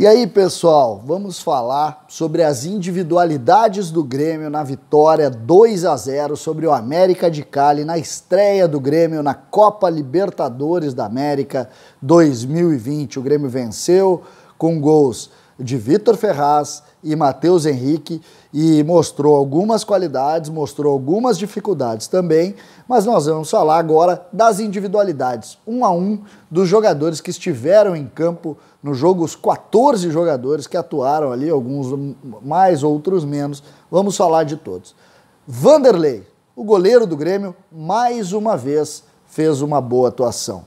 E aí, pessoal, vamos falar sobre as individualidades do Grêmio na vitória 2 a 0 sobre o América de Cali na estreia do Grêmio na Copa Libertadores da América 2020. O Grêmio venceu com gols de Vitor Ferraz e Matheus Henrique e mostrou algumas qualidades, mostrou algumas dificuldades também, mas nós vamos falar agora das individualidades, um a um, dos jogadores que estiveram em campo no jogo, os 14 jogadores que atuaram ali, alguns mais, outros menos, vamos falar de todos. Vanderlei, o goleiro do Grêmio, mais uma vez fez uma boa atuação.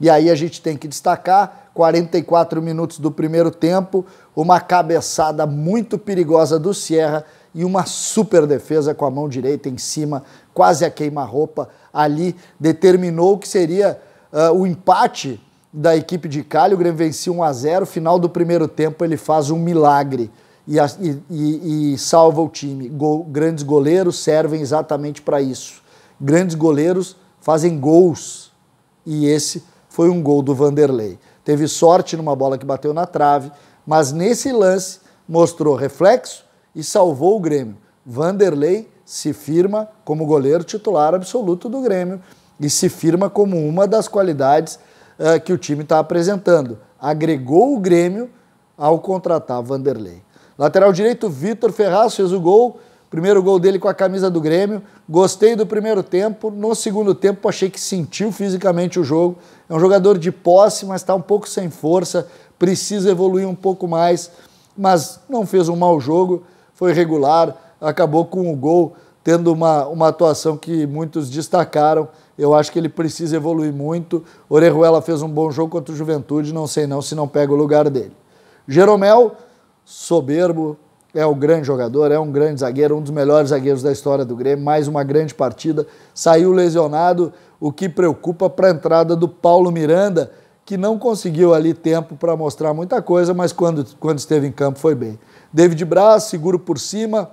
E aí a gente tem que destacar 44 minutos do primeiro tempo, uma cabeçada muito perigosa do Sierra e uma super defesa com a mão direita em cima, quase a queima-roupa. Ali determinou que seria uh, o empate da equipe de Cali. O Grêmio vencia 1 a 0. Final do primeiro tempo, ele faz um milagre e, e, e salva o time. Go, grandes goleiros servem exatamente para isso. Grandes goleiros fazem gols. E esse foi um gol do Vanderlei teve sorte numa bola que bateu na trave, mas nesse lance mostrou reflexo e salvou o Grêmio. Vanderlei se firma como goleiro titular absoluto do Grêmio e se firma como uma das qualidades uh, que o time está apresentando. Agregou o Grêmio ao contratar Vanderlei. Lateral direito, Vitor Ferraz fez o gol. Primeiro gol dele com a camisa do Grêmio. Gostei do primeiro tempo. No segundo tempo, achei que sentiu fisicamente o jogo. É um jogador de posse, mas está um pouco sem força. Precisa evoluir um pouco mais. Mas não fez um mau jogo, foi regular. Acabou com o gol, tendo uma, uma atuação que muitos destacaram. Eu acho que ele precisa evoluir muito. Orejuela fez um bom jogo contra o Juventude. Não sei não se não pega o lugar dele. Jeromel, soberbo, é o grande jogador, é um grande zagueiro, um dos melhores zagueiros da história do Grêmio, mais uma grande partida. Saiu lesionado, o que preocupa para a entrada do Paulo Miranda, que não conseguiu ali tempo para mostrar muita coisa, mas quando, quando esteve em campo foi bem. David Braz, seguro por cima,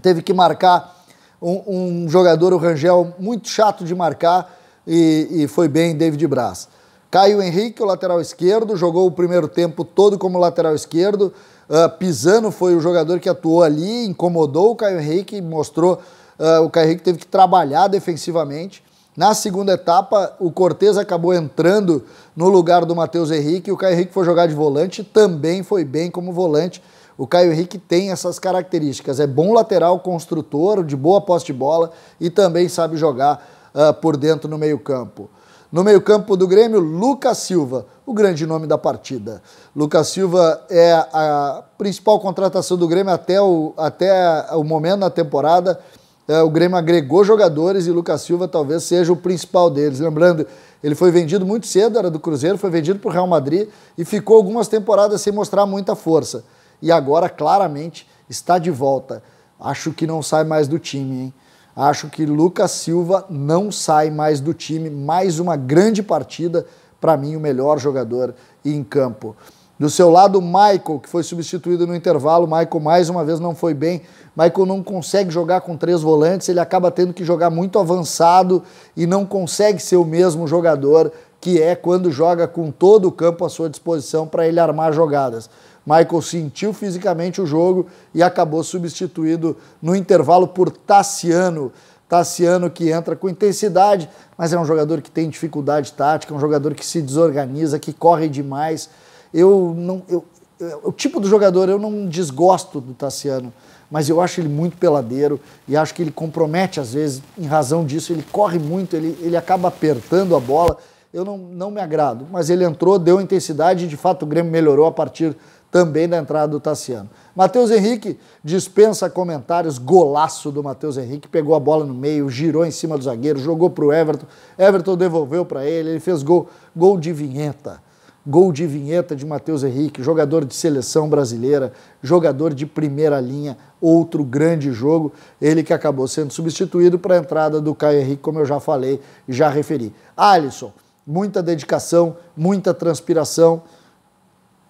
teve que marcar um, um jogador, o Rangel, muito chato de marcar, e, e foi bem David Braz. Caio Henrique, o lateral esquerdo, jogou o primeiro tempo todo como lateral esquerdo, Uh, Pisano foi o jogador que atuou ali, incomodou o Caio Henrique, mostrou. Uh, o Caio Henrique teve que trabalhar defensivamente. Na segunda etapa, o Cortez acabou entrando no lugar do Matheus Henrique. O Caio Henrique foi jogar de volante, também foi bem como volante. O Caio Henrique tem essas características. É bom lateral, construtor, de boa posse de bola e também sabe jogar uh, por dentro no meio-campo. No meio-campo do Grêmio, Lucas Silva, o grande nome da partida. Lucas Silva é a principal contratação do Grêmio até o, até o momento da temporada. É, o Grêmio agregou jogadores e Lucas Silva talvez seja o principal deles. Lembrando, ele foi vendido muito cedo, era do Cruzeiro, foi vendido para o Real Madrid e ficou algumas temporadas sem mostrar muita força. E agora, claramente, está de volta. Acho que não sai mais do time, hein? Acho que Lucas Silva não sai mais do time. Mais uma grande partida, para mim, o melhor jogador em campo. Do seu lado, Michael, que foi substituído no intervalo. Michael, mais uma vez, não foi bem. Michael não consegue jogar com três volantes, ele acaba tendo que jogar muito avançado e não consegue ser o mesmo jogador que é quando joga com todo o campo à sua disposição para ele armar jogadas. Michael sentiu fisicamente o jogo e acabou substituído no intervalo por Tassiano. Tassiano que entra com intensidade, mas é um jogador que tem dificuldade tática, é um jogador que se desorganiza, que corre demais. Eu não, eu, eu, o tipo do jogador eu não desgosto do Tassiano, mas eu acho ele muito peladeiro e acho que ele compromete às vezes. Em razão disso, ele corre muito, ele, ele acaba apertando a bola. Eu não, não me agrado, mas ele entrou, deu intensidade e de fato o Grêmio melhorou a partir também da entrada do Tassiano. Matheus Henrique dispensa comentários, golaço do Matheus Henrique, pegou a bola no meio, girou em cima do zagueiro, jogou para o Everton, Everton devolveu para ele, ele fez gol, gol de vinheta. Gol de vinheta de Matheus Henrique, jogador de seleção brasileira, jogador de primeira linha, outro grande jogo. Ele que acabou sendo substituído para a entrada do Caio Henrique, como eu já falei e já referi. Alisson, muita dedicação, muita transpiração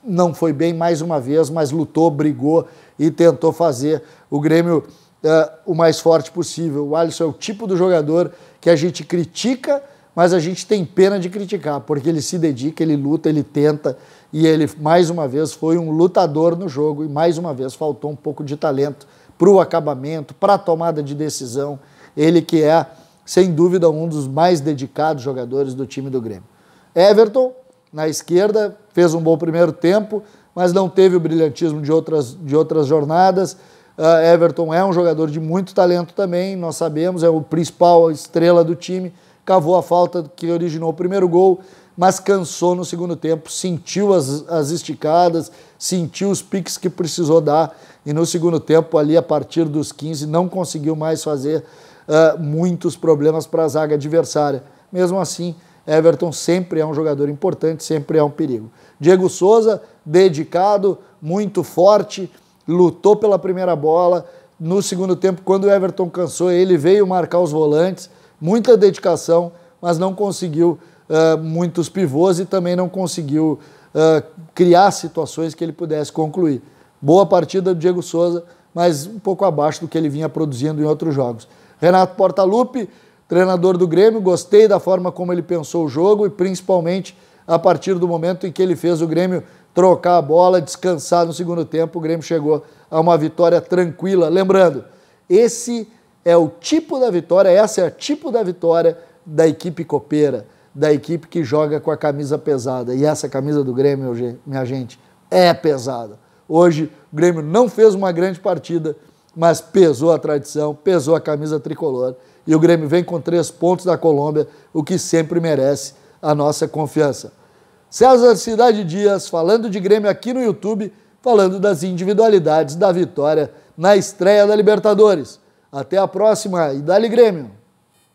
não foi bem mais uma vez, mas lutou, brigou e tentou fazer o Grêmio uh, o mais forte possível. O Alisson é o tipo do jogador que a gente critica, mas a gente tem pena de criticar, porque ele se dedica, ele luta, ele tenta e ele, mais uma vez, foi um lutador no jogo e, mais uma vez, faltou um pouco de talento para o acabamento, para a tomada de decisão. Ele que é, sem dúvida, um dos mais dedicados jogadores do time do Grêmio. Everton, na esquerda, fez um bom primeiro tempo, mas não teve o brilhantismo de outras, de outras jornadas. Uh, Everton é um jogador de muito talento também, nós sabemos, é o principal estrela do time. Cavou a falta que originou o primeiro gol, mas cansou no segundo tempo, sentiu as, as esticadas, sentiu os piques que precisou dar. E no segundo tempo, ali a partir dos 15, não conseguiu mais fazer uh, muitos problemas para a zaga adversária. Mesmo assim, Everton sempre é um jogador importante, sempre é um perigo. Diego Souza, dedicado, muito forte, lutou pela primeira bola. No segundo tempo, quando o Everton cansou, ele veio marcar os volantes, muita dedicação, mas não conseguiu uh, muitos pivôs e também não conseguiu uh, criar situações que ele pudesse concluir. Boa partida do Diego Souza, mas um pouco abaixo do que ele vinha produzindo em outros jogos. Renato Portaluppi Treinador do Grêmio, gostei da forma como ele pensou o jogo e principalmente a partir do momento em que ele fez o Grêmio trocar a bola, descansar no segundo tempo, o Grêmio chegou a uma vitória tranquila. Lembrando, esse é o tipo da vitória, essa é a tipo da vitória da equipe copeira, da equipe que joga com a camisa pesada. E essa camisa do Grêmio, minha gente, é pesada. Hoje o Grêmio não fez uma grande partida, mas pesou a tradição, pesou a camisa tricolor e o Grêmio vem com três pontos da Colômbia, o que sempre merece a nossa confiança. César Cidade Dias falando de Grêmio aqui no YouTube, falando das individualidades da vitória na estreia da Libertadores. Até a próxima e dali Grêmio!